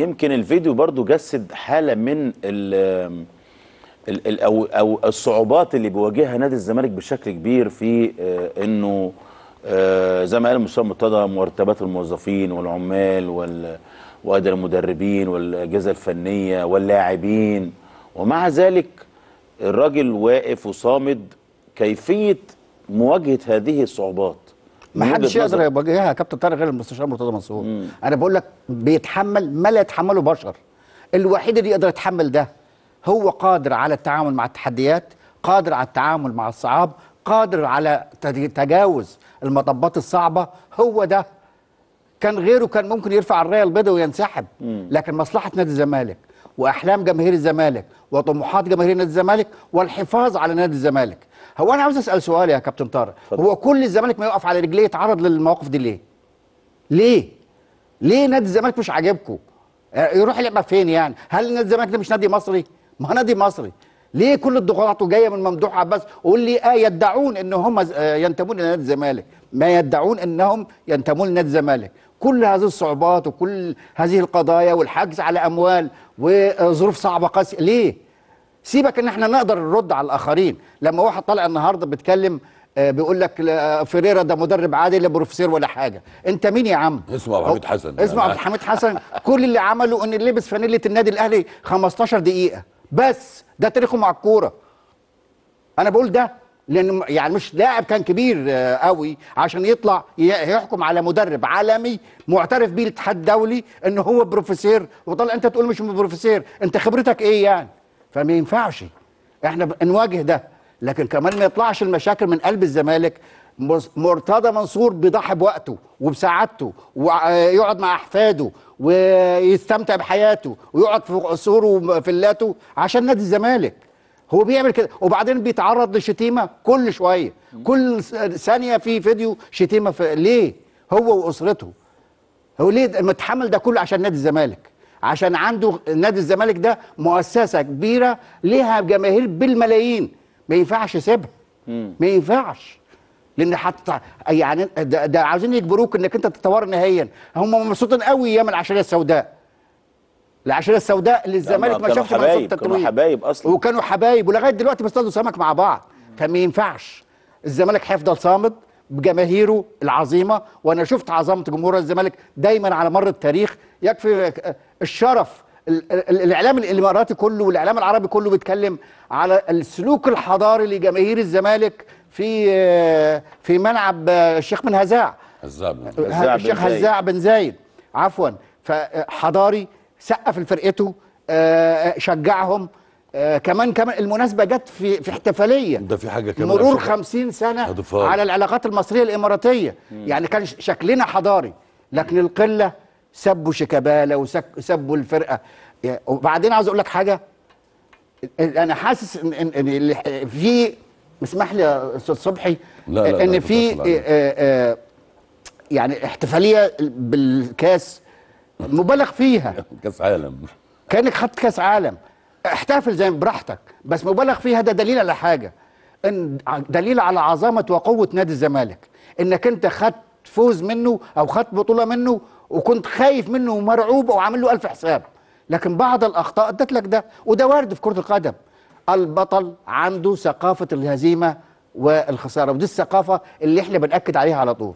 يمكن الفيديو برضو جسد حالة من ال ال أو, أو الصعوبات اللي بيواجهها نادي الزمالك بشكل كبير في آه، أنه آه، زي ما قال مصطفى مرتضى مرتبات الموظفين والعمال وأدى المدربين والأجهزة الفنية واللاعبين ومع ذلك الراجل واقف وصامد كيفية مواجهة هذه الصعوبات ما حدش يقدر يواجهها يا كابتن طارق غير المستشار مرتضى منصور انا بقول لك بيتحمل ما لا يتحمله بشر الوحيد اللي يقدر يتحمل ده هو قادر على التعامل مع التحديات قادر على التعامل مع الصعاب قادر على تجاوز المطبات الصعبه هو ده كان غيره كان ممكن يرفع الرايه البيضاء وينسحب لكن مصلحه نادي الزمالك واحلام جماهير الزمالك وطموحات جماهير نادي الزمالك والحفاظ على نادي الزمالك هو انا عاوز اسال سؤال يا كابتن طارق هو كل الزمالك ما يقف على رجليه يتعرض للمواقف دي ليه ليه ليه نادي الزمالك مش عاجبكم آه، يروح يلعبها فين يعني هل نادي الزمالك ده مش نادي مصري ما نادي مصري ليه كل الضغوطات جايه من ممدوح عباس قول لي اه يدعون ان هم آه، ينتمون لنادي الزمالك ما يدعون انهم ينتمون لنادي الزمالك كل هذه الصعوبات وكل هذه القضايا والحجز على اموال وظروف صعبه قاسيه ليه سيبك ان احنا نقدر نرد على الاخرين لما واحد طالع النهارده بيتكلم آه، بيقول لك فريرا ده مدرب عادي لا بروفيسور ولا حاجه انت مين يا عم اسمه عبد الحميد حسن اسمه عبد الحميد حسن كل اللي عمله ان لبس فانيله النادي الاهلي 15 دقيقه بس ده تاريخه مع الكوره انا بقول ده لان يعني مش لاعب كان كبير آه، قوي عشان يطلع يحكم على مدرب عالمي معترف بيه الاتحاد الدولي ان هو بروفيسور وطلع انت تقول مش بروفيسور انت خبرتك ايه يعني فما ينفعش احنا نواجه ده لكن كمان ما يطلعش المشاكل من قلب الزمالك مرتضى منصور بيضحي بوقته وبسعادته ويقعد مع احفاده ويستمتع بحياته ويقعد في قصوره وفلاته عشان نادي الزمالك هو بيعمل كده وبعدين بيتعرض لشتيمه كل شويه كل ثانيه في فيديو شتيمه في ليه هو واسرته هو ليه متحمل ده كله عشان نادي الزمالك عشان عنده نادي الزمالك ده مؤسسه كبيره ليها جماهير بالملايين ما ينفعش يسيبها ما ينفعش لان حتى يعني ده, ده عاوزين يجبروك انك انت تتطور نهائيا هم مبسوطين قوي ايام العشريه السوداء العشريه السوداء للزمالك ما شافش حبايب كانوا حبايب اصلا وكانوا حبايب ولغايه دلوقتي بيصطادوا سمك مع بعض كان ما ينفعش الزمالك هيفضل صامد بجماهيره العظيمه وانا شفت عظمه جمهور الزمالك دايما على مر التاريخ يكفي الشرف الاعلام الاماراتي كله والاعلام العربي كله بيتكلم على السلوك الحضاري لجماهير الزمالك في في ملعب الشيخ بن هزاع الشيخ هزاع بن زايد عفوا فحضاري سقف لفرقته آه، شجعهم آه كمان كمان المناسبه جت في في احتفاليه ده في حاجه كمان مرور 50 سنه هدفار. على العلاقات المصريه الاماراتيه مم. يعني كان شكلنا حضاري لكن القله سبوا شيكابالا وسبوا الفرقه يعني وبعدين عاوز اقول لك حاجه انا حاسس ان, إن إن في اسمح لي يا استاذ صبحي لا لا ان في آه، آه، يعني احتفاليه بالكاس مبالغ فيها كاس عالم كانك خدت كاس عالم احتفل زي براحتك بس مبالغ فيها ده دليل على حاجه ان دليل على عظمه وقوه نادي الزمالك انك انت خدت فوز منه او خدت بطوله منه وكنت خايف منه ومرعوب وعامل له الف حساب لكن بعض الاخطاء ادت لك ده وده وارد في كره القدم البطل عنده ثقافه الهزيمه والخساره ودي الثقافه اللي احنا بناكد عليها على طول